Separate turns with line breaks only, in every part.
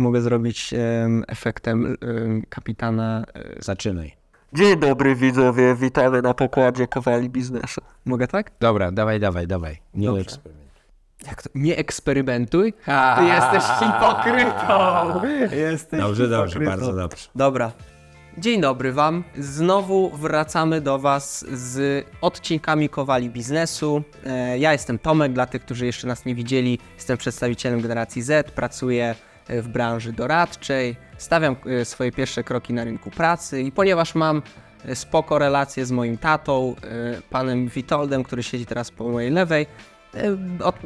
mogę zrobić efektem kapitana. E, Zaczynaj. Dzień dobry widzowie, witamy na pokładzie Kowali Biznesu. Mogę tak? Dobra, dawaj, dawaj, dawaj. Nie Dobrze. eksperymentuj. Jak to? Nie eksperymentuj? Ha, Ty jesteś hipokrytą! Jesteś dobrze, hipokrytą. dobrze, bardzo dobrze. Dobra. Dzień dobry Wam. Znowu wracamy do Was z odcinkami Kowali Biznesu. E, ja jestem Tomek, dla tych, którzy jeszcze nas nie widzieli, jestem przedstawicielem generacji Z, pracuję w branży doradczej, stawiam e, swoje pierwsze kroki na rynku pracy i ponieważ mam e, spoko relacje z moim tatą, e, panem Witoldem, który siedzi teraz po mojej lewej,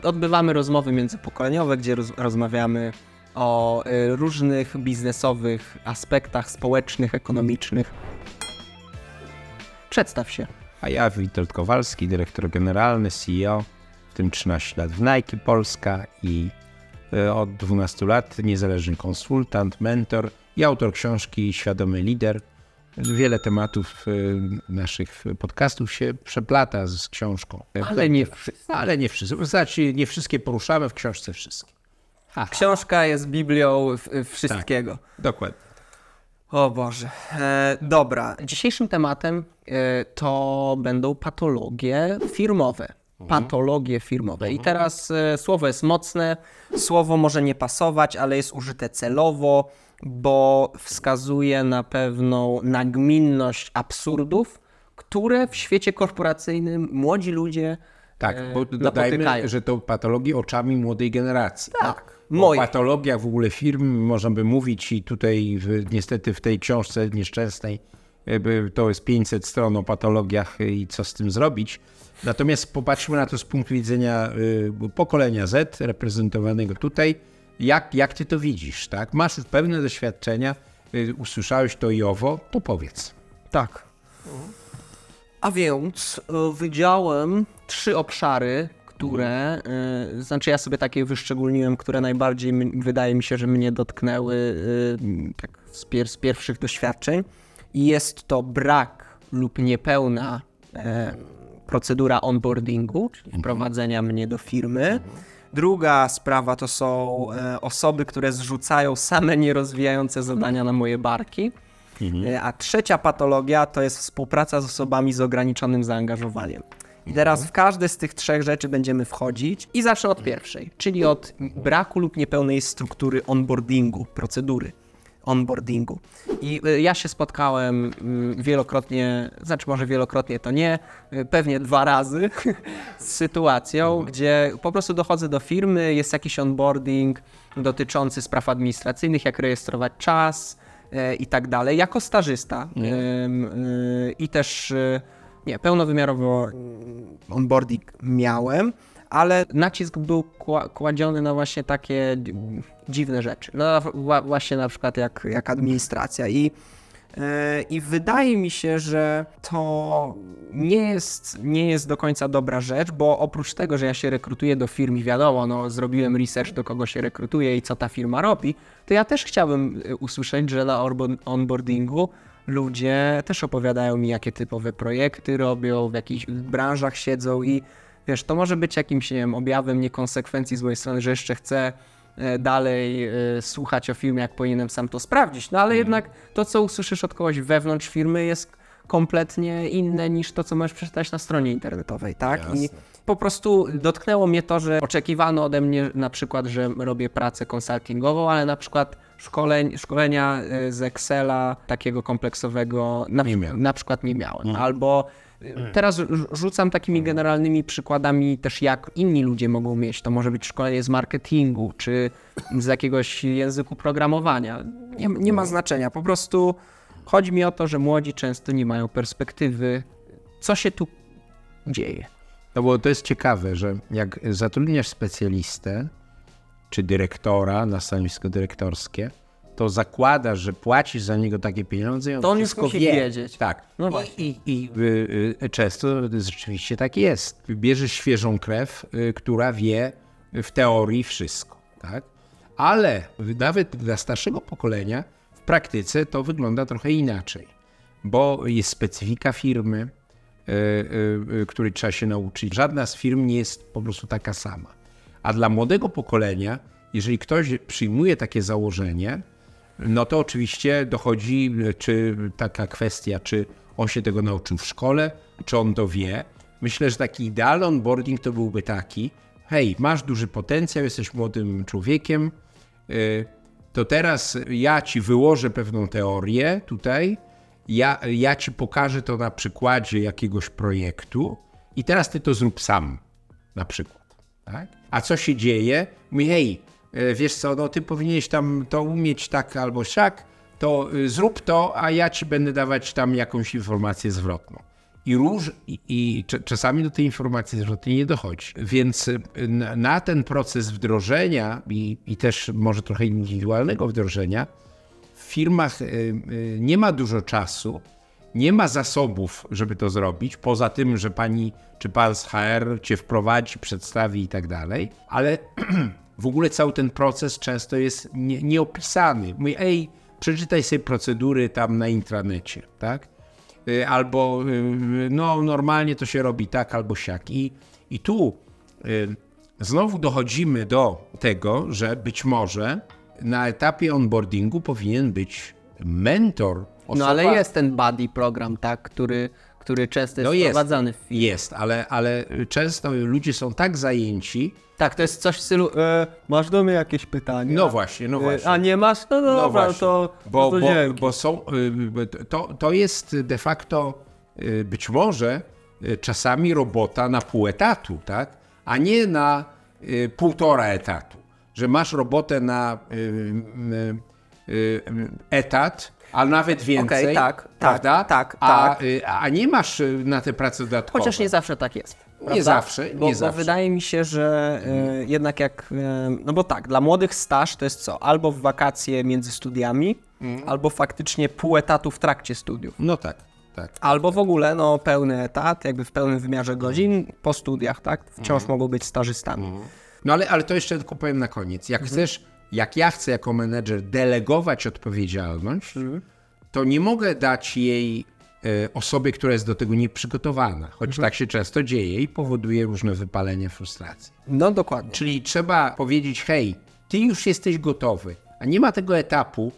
odbywamy rozmowy międzypokoleniowe, gdzie roz rozmawiamy o różnych biznesowych aspektach społecznych, ekonomicznych. Przedstaw się.
A ja, Witold Kowalski, dyrektor generalny, CEO, w tym 13 lat w Nike Polska i E, od 12 lat niezależny konsultant, mentor i autor książki Świadomy Lider. Wiele tematów e, naszych podcastów się przeplata z książką. E, ale nie,
ale nie wszystko. Znaczy, nie wszystkie poruszamy w książce wszystkie. Aha. Książka jest Biblią wszystkiego. Tak, dokładnie. O Boże. E, dobra. Dzisiejszym tematem to będą patologie firmowe. Mhm. patologie firmowe. I mhm. teraz e, słowo jest mocne, słowo może nie pasować, ale jest użyte celowo, bo wskazuje na pewną nagminność absurdów, które w świecie korporacyjnym młodzi ludzie tak, e, bo dodajmy, że
to patologie
oczami młodej generacji. Tak. tak? O patologiach w ogóle
firm można by mówić i tutaj w, niestety w tej książce nieszczęsnej e, to jest 500 stron o patologiach i co z tym zrobić Natomiast popatrzmy na to z punktu widzenia y, pokolenia Z, reprezentowanego tutaj. Jak, jak ty to widzisz, tak? Masz pewne doświadczenia, y, usłyszałeś to i owo, to powiedz. Tak.
A więc y, widziałem trzy obszary, które, y, znaczy ja sobie takie wyszczególniłem, które najbardziej wydaje mi się, że mnie dotknęły y, tak z, pier z, pierwszych doświadczeń. I jest to brak lub niepełna e, procedura onboardingu, czyli mhm. wprowadzenia mnie do firmy. Druga sprawa to są e, osoby, które zrzucają same nierozwijające zadania na moje barki. Mhm. E, a trzecia patologia to jest współpraca z osobami z ograniczonym zaangażowaniem. I mhm. teraz w każde z tych trzech rzeczy będziemy wchodzić i zawsze od pierwszej, czyli od braku lub niepełnej struktury onboardingu, procedury onboardingu. I y, ja się spotkałem y, wielokrotnie, znaczy może wielokrotnie to nie, y, pewnie dwa razy z sytuacją, mhm. gdzie po prostu dochodzę do firmy, jest jakiś onboarding dotyczący spraw administracyjnych, jak rejestrować czas i tak dalej, jako stażysta i też nie, pełnowymiarowo onboarding miałem ale nacisk był kładziony na właśnie takie dziwne rzeczy. No właśnie na przykład jak, jak administracja i e, i wydaje mi się, że to nie jest, nie jest do końca dobra rzecz, bo oprócz tego, że ja się rekrutuję do firm i wiadomo, no, zrobiłem research, do kogo się rekrutuje i co ta firma robi, to ja też chciałbym e, usłyszeć, że na onboardingu ludzie też opowiadają mi, jakie typowe projekty robią, w jakich branżach siedzą i wiesz, to może być jakimś, nie wiem, objawem niekonsekwencji z mojej strony, że jeszcze chcę e, dalej e, słuchać o filmie, jak powinienem sam to sprawdzić. No ale mhm. jednak to, co usłyszysz od kogoś wewnątrz firmy, jest kompletnie inne niż to, co możesz przeczytać na stronie internetowej, tak? Jasne. I po prostu dotknęło mnie to, że oczekiwano ode mnie na przykład, że robię pracę konsultingową, ale na przykład szkoleń, szkolenia e, z Excela takiego kompleksowego na, nie na przykład nie miałem. Mhm. Albo Mm. Teraz rzucam takimi mhm. generalnymi przykładami też, jak inni ludzie mogą mieć. To może być szkolenie z marketingu, czy z jakiegoś języku programowania. Nie, nie ma no. znaczenia. Po prostu chodzi mi o to, że młodzi często nie mają perspektywy, co się tu
dzieje. No bo to jest ciekawe, że jak zatrudniasz specjalistę czy dyrektora na stanowisko dyrektorskie, to zakładasz, że płacisz za niego takie pieniądze i on to on już musi wie. wiedzieć. Tak. No właśnie. I, i, i y, y, często rzeczywiście tak jest. Bierzesz świeżą krew, y, która wie w teorii wszystko, tak? Ale nawet dla starszego pokolenia w praktyce to wygląda trochę inaczej, bo jest specyfika firmy, y, y, y, której trzeba się nauczyć. Żadna z firm nie jest po prostu taka sama. A dla młodego pokolenia, jeżeli ktoś przyjmuje takie założenie, no to oczywiście dochodzi, czy taka kwestia, czy on się tego nauczył w szkole, czy on to wie. Myślę, że taki idealny onboarding to byłby taki, hej, masz duży potencjał, jesteś młodym człowiekiem, y, to teraz ja ci wyłożę pewną teorię tutaj, ja, ja ci pokażę to na przykładzie jakiegoś projektu i teraz ty to zrób sam, na przykład. Tak? A co się dzieje? Mówi, hej, E, wiesz co, no ty powinieneś tam to umieć tak albo siak, to y, zrób to, a ja ci będę dawać tam jakąś informację zwrotną. I, róż, i, i czasami do tej informacji zwrotnej nie dochodzi. Więc y, na ten proces wdrożenia i, i też może trochę indywidualnego wdrożenia w firmach y, nie ma dużo czasu, nie ma zasobów, żeby to zrobić, poza tym, że pani czy pan z HR cię wprowadzi, przedstawi i tak dalej, ale w ogóle cały ten proces często jest nie, nieopisany. Mówię, ej, przeczytaj sobie procedury tam na intranecie, tak? Y, albo y, no, normalnie to się robi tak albo siak. I, i tu y, znowu dochodzimy do tego, że być może na etapie onboardingu powinien być mentor.
Osoba... No ale jest ten buddy program, tak, który, który często jest no jest, wprowadzany. W... Jest, ale, ale często ludzie są
tak zajęci, tak, to jest coś w stylu, e, masz do mnie jakieś pytania? No właśnie, no e, właśnie. E, a nie masz? No dobra, no właśnie. to, bo, to bo, bo są, e, to, to jest de facto e, być może czasami robota na pół etatu, tak? A nie na półtora etatu. Że masz robotę na etat, a nawet więcej. Okej, tak, okay, tak, prawda? tak, tak.
A, a nie masz na tę pracę dodatkową. Chociaż nie zawsze tak jest. Prawda? Nie zawsze, bo, nie bo zawsze. wydaje mi się, że y, jednak jak, y, no bo tak, dla młodych staż to jest co? Albo w wakacje między studiami, mm. albo faktycznie pół etatu w trakcie studiów. No tak. Tak, Albo tak. w ogóle no, pełny etat, jakby w pełnym wymiarze godzin po studiach, tak? Wciąż mm. mogą być stażystami. Mm. No ale, ale to jeszcze tylko powiem na koniec. Jak mhm. chcesz, jak ja chcę jako menedżer
delegować odpowiedzialność, mhm. to nie mogę dać jej Y, osobie, która jest do tego nieprzygotowana, choć mhm. tak się często dzieje i powoduje różne wypalenie, frustracje. No dokładnie. Czyli trzeba powiedzieć, hej, ty już jesteś gotowy, a nie ma tego etapu,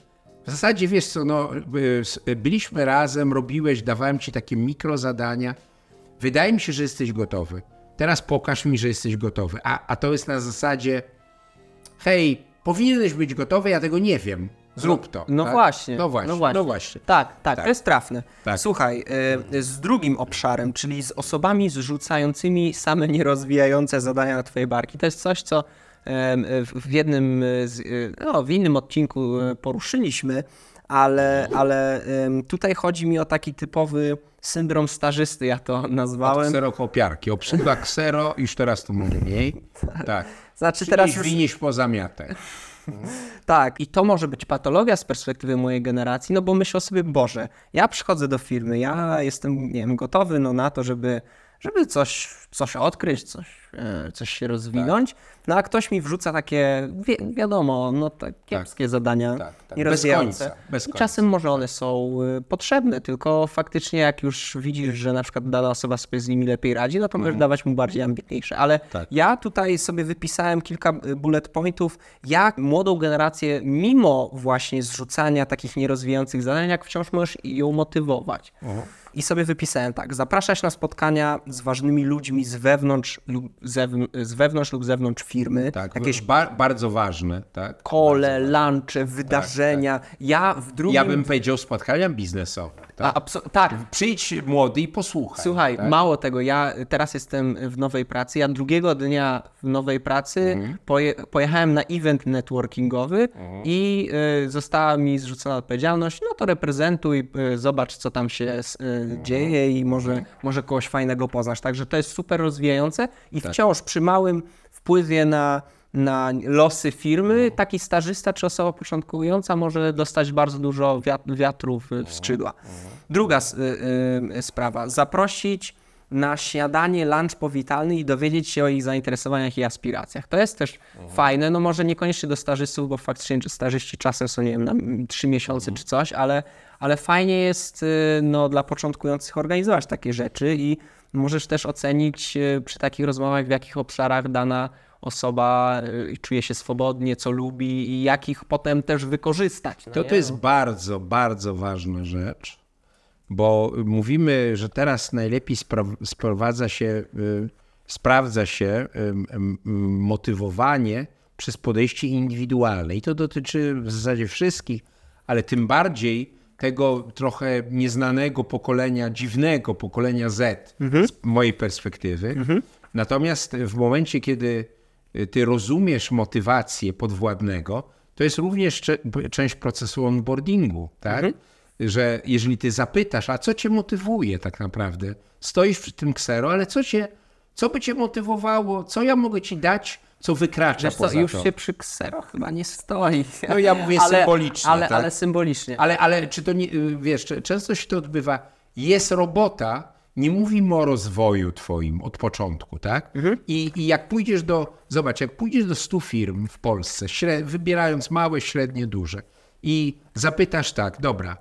w zasadzie wiesz co, no, y, y, byliśmy razem, robiłeś, dawałem ci takie mikrozadania. Wydaje mi się, że jesteś gotowy. Teraz pokaż mi, że jesteś gotowy. A, a to jest na zasadzie, hej, powinieneś być gotowy, ja tego nie wiem. Zrób no, to. No, tak? właśnie,
no, właśnie, no, no właśnie. No właśnie. Tak, tak, tak. to jest trafne. Tak. Słuchaj, y, z drugim obszarem, czyli z osobami zrzucającymi same nierozwijające zadania na twoje barki, to jest coś, co w jednym, e, z, e, no, w innym odcinku poruszyliśmy, ale, ale tutaj chodzi mi o taki typowy syndrom stażysty, ja to nazwałem. Od kserokopiarki, obsługa ksero, już teraz to mówię mniej. Tak. tak. Znaczy teraz już... winisz po zamiatek. tak, i to może być patologia z perspektywy mojej generacji, no bo myślę sobie, Boże, ja przychodzę do firmy, ja jestem, nie wiem, gotowy no, na to, żeby żeby coś, coś odkryć, coś, e, coś się rozwinąć. Tak. No a ktoś mi wrzuca takie, wi wiadomo, no tak kiepskie tak. zadania. Tak, tak. Bez końca. Bez końca. I czasem może one są e, potrzebne, tylko faktycznie jak już widzisz, że na przykład dana osoba sobie z nimi lepiej radzi, no to możesz mhm. dawać mu bardziej ambitniejsze. Ale tak. ja tutaj sobie wypisałem kilka e, bullet pointów, jak młodą generację, mimo właśnie zrzucania takich nierozwijających zadań, jak wciąż możesz ją motywować. Mhm. I sobie wypisałem tak, zaprasza się na spotkania z ważnymi ludźmi z wewnątrz lub, z wewnątrz, lub zewnątrz firmy. Tak, jakieś ba bardzo ważne, tak. Kole, lunche, tak, wydarzenia. Tak, tak. Ja w drugim... Ja bym powiedział spotkania biznesowe. Tak, A, tak. Przyjdź młody i posłuchaj. Słuchaj, tak? mało tego, ja teraz jestem w nowej pracy. Ja drugiego dnia w nowej pracy mhm. poje pojechałem na event networkingowy mhm. i y, została mi zrzucona odpowiedzialność. No to reprezentuj, y, zobacz, co tam się y, dzieje i może, może kogoś fajnego poznasz. Także to jest super rozwijające i tak. wciąż przy małym wpływie na, na losy firmy, no. taki stażysta czy osoba początkująca może dostać bardzo dużo wiatrów w skrzydła. No, no. Druga y, y, sprawa, zaprosić na śniadanie, lunch powitalny i dowiedzieć się o ich zainteresowaniach i aspiracjach. To jest też mhm. fajne, no może niekoniecznie do starzystów, bo faktycznie starzyści czasem są, nie wiem, na trzy miesiące mhm. czy coś, ale, ale fajnie jest y, no, dla początkujących organizować takie rzeczy i możesz też ocenić y, przy takich rozmowach, w jakich obszarach dana osoba y, czuje się swobodnie, co lubi i jak ich potem też wykorzystać. No to, to jest no.
bardzo, bardzo ważna rzecz bo mówimy, że teraz najlepiej sprowadza się, y, sprawdza się y, motywowanie przez podejście indywidualne. I to dotyczy w zasadzie wszystkich, ale tym bardziej tego trochę nieznanego pokolenia, dziwnego pokolenia Z mhm. z mojej perspektywy. Mhm. Natomiast w momencie, kiedy y, ty rozumiesz motywację podwładnego, to jest również część procesu onboardingu, tak? Mhm że jeżeli ty zapytasz, a co cię motywuje tak naprawdę, stoisz przy tym ksero, ale co cię, co by cię motywowało, co ja mogę ci dać, co wykracza Wiesz poza co, już to. się przy ksero chyba nie stoi. No ja mówię ale, symbolicznie. Ale, tak? ale symbolicznie. Ale, ale czy to nie, wiesz, często się to odbywa, jest robota, nie mówimy o rozwoju twoim od początku, tak? Mhm. I, I, jak pójdziesz do, zobacz, jak pójdziesz do 100 firm w Polsce, śred, wybierając małe, średnie, duże i zapytasz tak, dobra,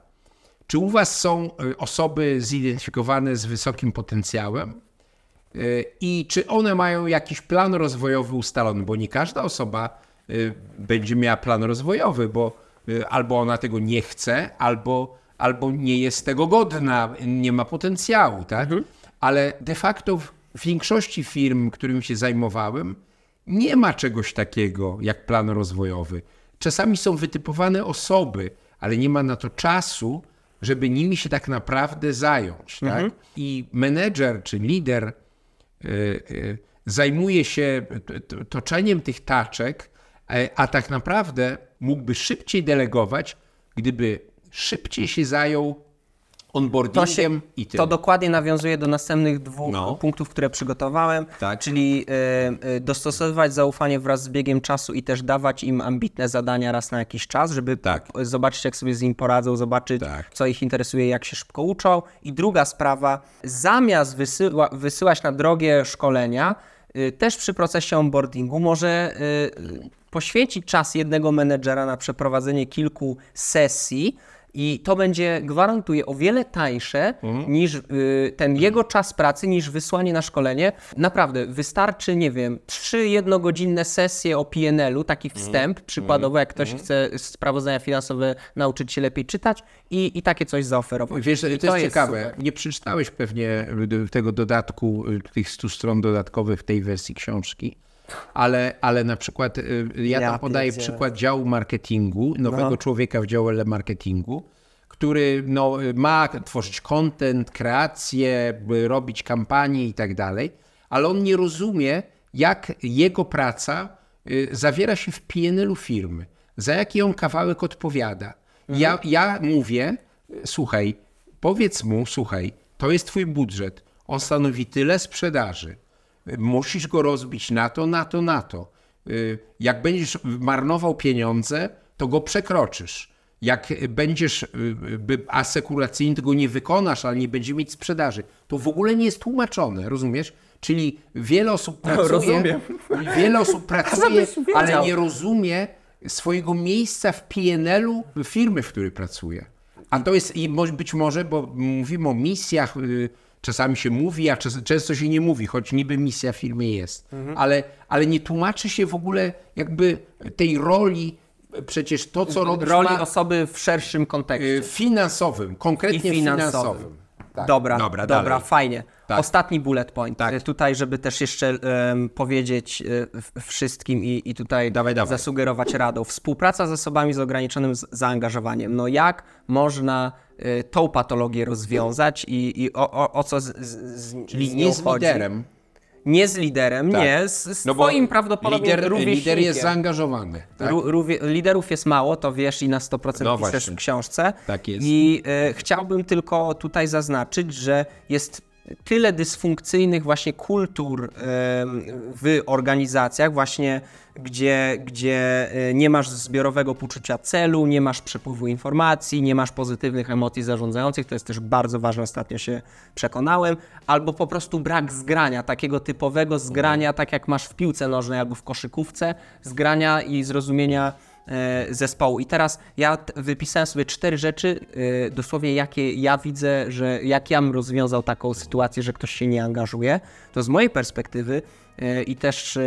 czy u Was są y, osoby zidentyfikowane z wysokim potencjałem? Y, I czy one mają jakiś plan rozwojowy ustalony? Bo nie każda osoba y, będzie miała plan rozwojowy, bo albo ona tego nie chce, albo, albo nie jest tego godna, nie ma potencjału, tak? Mhm. Ale de facto w większości firm, którymi się zajmowałem, nie ma czegoś takiego jak plan rozwojowy. Czasami są wytypowane osoby, ale nie ma na to czasu, żeby nimi się tak naprawdę zająć. Tak? Mhm. I menedżer czy lider y, y, zajmuje się toczeniem tych taczek, e, a tak naprawdę mógłby szybciej
delegować, gdyby szybciej się zajął onboardingiem się, i tym. To dokładnie nawiązuje do następnych dwóch no. punktów, które przygotowałem, tak. czyli y, y, dostosowywać zaufanie wraz z biegiem czasu i też dawać im ambitne zadania raz na jakiś czas, żeby tak. zobaczyć, jak sobie z nim poradzą, zobaczyć, tak. co ich interesuje, jak się szybko uczą. I druga sprawa, zamiast wysyła, wysyłać na drogie szkolenia, y, też przy procesie onboardingu może poświęcić czas jednego menedżera na przeprowadzenie kilku sesji, i to będzie, gwarantuje o wiele tańsze mhm. niż y, ten jego czas pracy, niż wysłanie na szkolenie. Naprawdę, wystarczy, nie wiem, trzy jednogodzinne sesje o PNL-u, taki mhm. wstęp, mhm. przykładowo, jak ktoś mhm. chce sprawozdania finansowe nauczyć się lepiej czytać i, i takie coś zaoferować. Wiesz, to, to, jest, ciekawe. Super. Nie
przeczytałeś pewnie tego dodatku, y, tych 100 stron dodatkowych tej wersji książki ale, ale na przykład y, y, ja, ja tam podaję przykład działu marketingu, nowego no. człowieka w dziale marketingu, który no, ma tworzyć content, kreację, robić kampanie i tak dalej, ale on nie rozumie, jak jego praca y, zawiera się w PNL-u firmy, za jaki on kawałek odpowiada. Mhm. Ja, ja mówię, słuchaj, powiedz mu, słuchaj, to jest twój budżet, on stanowi tyle sprzedaży, Musisz go rozbić na to, na to, na to. Y, jak będziesz marnował pieniądze, to go przekroczysz. Jak będziesz y, y, asekuracyjny, tego nie wykonasz, ale nie będzie mieć sprzedaży, to w ogóle nie jest tłumaczone, rozumiesz? Czyli wiele osób no, pracuje, Rozumiem. wiele osób pracuje, ale nie rozumie swojego miejsca w PNL-u firmy, w której pracuje. A to jest i być może, bo mówimy o misjach, Czasami się mówi, a czas, często się nie mówi, choć niby misja w filmie jest. Mhm. Ale, ale nie tłumaczy się w ogóle jakby tej roli, przecież to co robisz... Roli
osoby w szerszym kontekście. Y, finansowym, konkretnie finansowym. finansowym. Tak. Dobra, dobra, dobra fajnie. Tak. Ostatni bullet point. Tak. Tutaj, żeby też jeszcze um, powiedzieć y, wszystkim i, i tutaj dawaj, dawaj. zasugerować radą. Współpraca z osobami z ograniczonym z zaangażowaniem. No jak można y, tą patologię rozwiązać i, i o, o, o co z, z, z z nie z liderem, chodzi? Nie z liderem, tak. nie, z swoim no prawdopodobnie lider, Lider jest
zaangażowany. Tak?
liderów jest mało, to wiesz i na 100% no piszesz w książce.
Tak jest. I
y, chciałbym tylko tutaj zaznaczyć, że jest tyle dysfunkcyjnych właśnie kultur w organizacjach, właśnie gdzie, gdzie e, nie masz zbiorowego poczucia celu, nie masz przepływu informacji, nie masz pozytywnych emocji zarządzających, to jest też bardzo ważne, ostatnio się przekonałem, albo po prostu brak zgrania, takiego typowego zgrania, tak jak masz w piłce nożnej albo w koszykówce, zgrania i zrozumienia E, zespołu. I teraz ja wypisałem sobie cztery rzeczy, e, dosłownie jakie ja widzę, że jak ja bym rozwiązał taką sytuację, że ktoś się nie angażuje. To z mojej perspektywy e, i też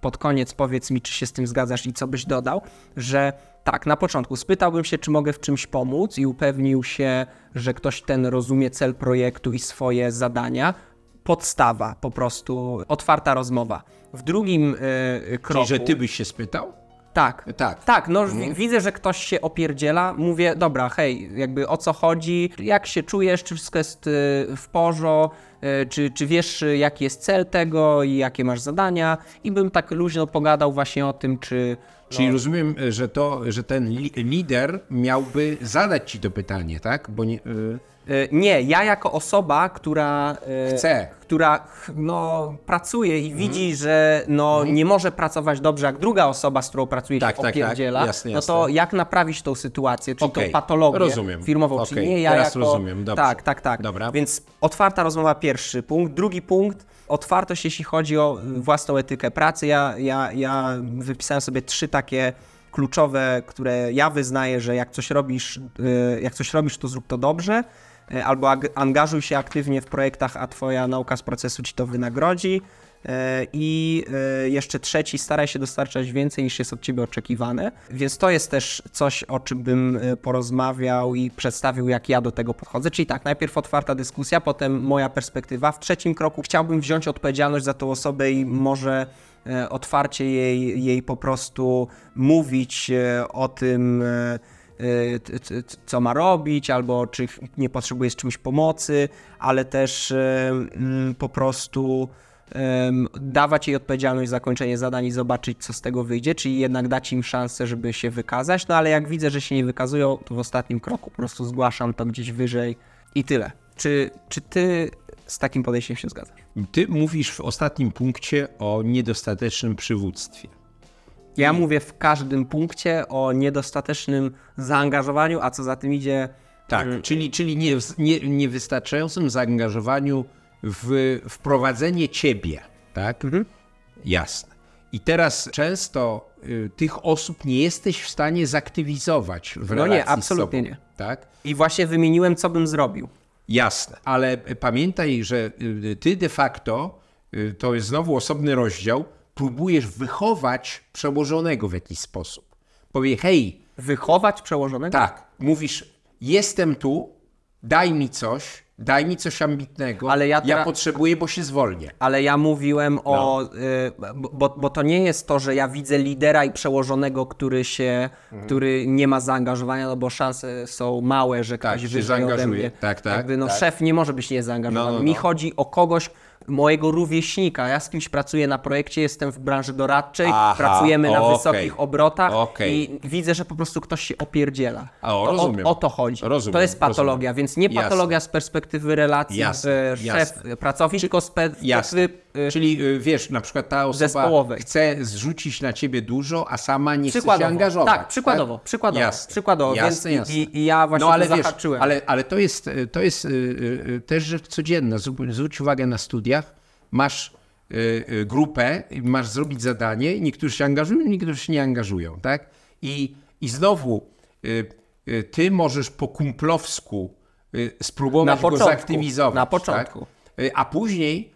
pod koniec powiedz mi, czy się z tym zgadzasz i co byś dodał, że tak, na początku spytałbym się, czy mogę w czymś pomóc i upewnił się, że ktoś ten rozumie cel projektu i swoje zadania. Podstawa, po prostu otwarta rozmowa. W drugim y, kroku. Czyli, że ty byś się spytał? Tak. Tak. Tak, no mhm. widzę, że ktoś się opierdziela. Mówię, dobra, hej, jakby o co chodzi, jak się czujesz, czy wszystko jest y, w porządku, y, czy, czy wiesz, y, jaki jest cel tego i jakie masz zadania. I bym tak luźno pogadał właśnie o tym, czy. No. Czyli rozumiem, że to,
że ten li lider miałby zadać ci to pytanie, tak? Bo nie, y
E, nie, ja jako osoba, która. E, Chce. Która no, pracuje i mhm. widzi, że no, mhm. nie może pracować dobrze, jak druga osoba, z którą pracuje, tak, tak, tak, opierdziela, tak. Jasne, no to jak naprawić tą sytuację, czy okay. tą patologię rozumiem. firmową, okay. czy nie ja Teraz jako... rozumiem, dobrze. Tak, tak, tak. Dobra. Więc otwarta rozmowa, pierwszy punkt. Drugi punkt, otwartość, jeśli chodzi o własną etykę pracy. Ja, ja, ja wypisałem sobie trzy takie kluczowe, które ja wyznaję, że jak coś robisz, e, jak coś robisz, to zrób to dobrze. E, albo angażuj się aktywnie w projektach, a twoja nauka z procesu ci to wynagrodzi. E, I e, jeszcze trzeci, staraj się dostarczać więcej niż jest od ciebie oczekiwane. Więc to jest też coś, o czym bym porozmawiał i przedstawił, jak ja do tego podchodzę. Czyli tak, najpierw otwarta dyskusja, potem moja perspektywa. W trzecim kroku chciałbym wziąć odpowiedzialność za tą osobę i może otwarcie jej, jej po prostu mówić o tym Y, y, y, co ma robić, albo czy nie potrzebuje z czymś pomocy, ale też mm, po prostu dawać jej odpowiedzialność za kończenie zadań i zobaczyć, co z tego wyjdzie, czyli jednak dać im szansę, żeby się wykazać, no ale jak widzę, że się nie wykazują, to w ostatnim kroku po prostu zgłaszam to gdzieś wyżej i tyle. Czy, czy ty z takim podejściem się zgadzasz? Ty mówisz w ostatnim punkcie
o niedostatecznym przywództwie.
Ja mówię w każdym punkcie o niedostatecznym zaangażowaniu, a co za tym idzie. Tak, hmm. czyli, czyli nie, nie,
niewystarczającym zaangażowaniu w wprowadzenie ciebie, tak? Mhm. Jasne. I teraz często y, tych osób nie jesteś w stanie zaktywizować w relacji No nie, absolutnie sobą, nie. Tak? I właśnie wymieniłem, co bym zrobił. Jasne, ale y, pamiętaj, że y, y, ty de facto, y, to jest znowu osobny rozdział, próbujesz wychować przełożonego w jakiś sposób. Powie, hej. Wychować przełożonego? Tak. Mówisz, jestem tu, daj mi coś,
daj mi coś ambitnego, ale ja, ja potrzebuję, bo się zwolnię. Ale ja mówiłem no. o... Y, bo, bo to nie jest to, że ja widzę lidera i przełożonego, który się, mhm. który nie ma zaangażowania, no bo szanse są małe, że ktoś tak, zaangażuje. ode mnie. Tak, tak, Jakby, no, tak. Szef nie może być niezaangażowany. No, no, Mi no. chodzi o kogoś, mojego rówieśnika. Ja z kimś pracuję na projekcie, jestem w branży doradczej, Aha, pracujemy na okay. wysokich obrotach okay. i widzę, że po prostu ktoś się opierdziela. O, to rozumiem. O, o, to chodzi. Rozumiem, to jest patologia, rozumiem. więc nie patologia Jasne. z perspektywy relacji szef, pracownik, tylko z perspektywy... Y, Czyli y, wiesz, na
przykład ta osoba chce zrzucić na ciebie dużo, a sama nie chce się angażować. Tak, tak? przykładowo, tak?
przykładowo. Jasne. przykładowo jasne, jasne. I, I, ja no, właśnie no, ale to wiesz, ale,
ale to jest, to y, jest też rzecz codzienna. Zwróć uwagę na studia, masz y, y, grupę, masz zrobić zadanie, niektórzy się angażują, niektórzy się nie angażują, tak? I, i znowu y, ty możesz po kumplowsku spróbować początku, go zaktywizować. Na początku. Tak? A później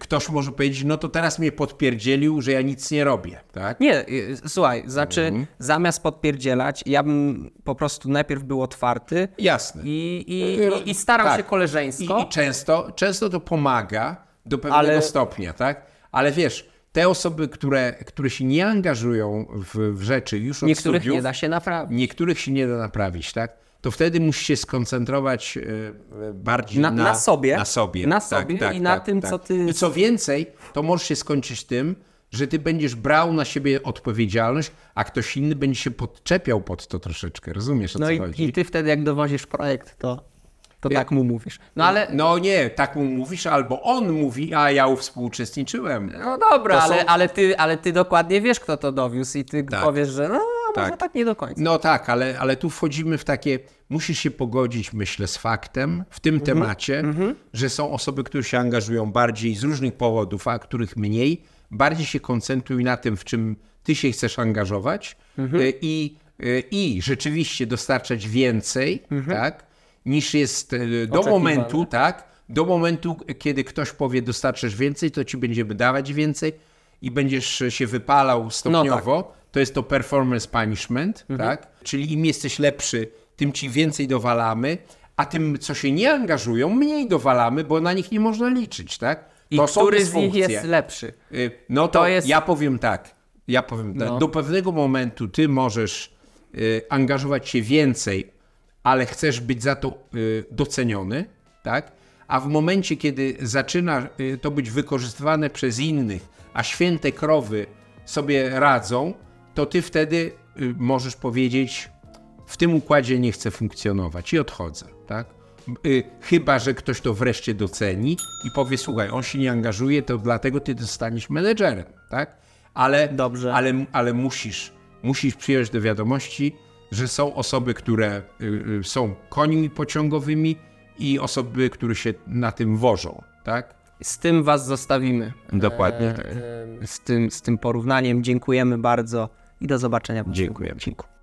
ktoś może powiedzieć, no to
teraz mnie podpierdzielił, że ja nic nie robię, tak? Nie, słuchaj, znaczy mhm. zamiast podpierdzielać, ja bym po prostu najpierw był otwarty. Jasne. I, i, i, i starał tak. się koleżeńsko. I, I, często, często to pomaga, do pewnego ale... stopnia, tak?
Ale wiesz, te osoby, które, które się nie angażują w, w rzeczy już od Niektórych studiów, nie da się naprawić. Niektórych się nie da naprawić, tak? to wtedy musisz się skoncentrować e, bardziej na, na, na sobie. Na sobie, na tak, sobie tak, i tak, na tym, tak. co ty. I co więcej, to możesz się skończyć tym, że ty będziesz brał na siebie odpowiedzialność, a ktoś inny będzie się podczepiał pod to troszeczkę. Rozumiesz o no co i, chodzi? I ty wtedy, jak dowozisz projekt, to to ja... tak mu mówisz. No ale. No nie, tak mu mówisz, albo on mówi, a ja współuczestniczyłem.
No dobra, są...
ale, ty, ale ty dokładnie wiesz, kto to dowiózł, i ty tak. powiesz, że no, może tak. tak nie do końca. No tak, ale, ale tu wchodzimy w takie. Musisz się pogodzić, myślę, z faktem w tym mhm. temacie, mhm. że są osoby, które się angażują bardziej z różnych powodów, a których mniej. Bardziej się koncentruj na tym, w czym ty się chcesz angażować mhm. E, i, e, i rzeczywiście dostarczać więcej, mhm. tak? niż jest e, do Oczekiwane. momentu, tak? Do momentu, kiedy ktoś powie, dostarczysz więcej, to ci będziemy dawać więcej i będziesz się wypalał stopniowo. No tak. To jest to performance punishment, mhm. tak? Czyli im jesteś lepszy, tym ci więcej dowalamy, a tym, co się nie angażują, mniej dowalamy, bo na nich nie można liczyć, tak? I to który z nich jest lepszy? Y, no to, to jest... ja powiem tak. Ja powiem tak. No. Do pewnego momentu ty możesz y, angażować się więcej, ale chcesz być za to y, doceniony, tak? A w momencie, kiedy zaczyna y, to być wykorzystywane przez innych, a święte krowy sobie radzą, to ty wtedy y, możesz powiedzieć: W tym układzie nie chcę funkcjonować i odchodzę, tak? Chyba, że ktoś to wreszcie doceni i powie: Słuchaj, on się nie angażuje, to dlatego ty dostaniesz menedżerem, tak? Ale, Dobrze. ale, ale musisz, musisz przyjąć do wiadomości, że są osoby, które y, y, są końmi pociągowymi i
osoby, które się na tym wożą, tak? Z tym was zostawimy. Dokładnie. E, e, z, tym, z tym porównaniem dziękujemy bardzo i do zobaczenia. Dziękuję. Dziękuję.